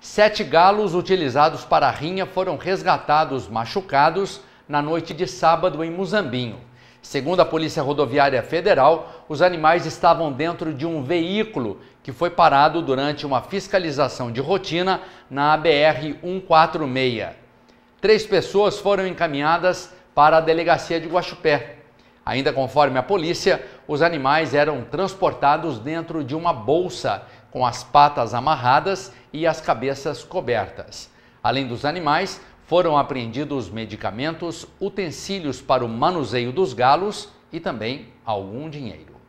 Sete galos utilizados para a rinha foram resgatados machucados na noite de sábado em Muzambinho. Segundo a Polícia Rodoviária Federal, os animais estavam dentro de um veículo que foi parado durante uma fiscalização de rotina na ABR 146. Três pessoas foram encaminhadas para a delegacia de Guaxupé. Ainda conforme a polícia, os animais eram transportados dentro de uma bolsa, com as patas amarradas e as cabeças cobertas. Além dos animais, foram apreendidos medicamentos, utensílios para o manuseio dos galos e também algum dinheiro.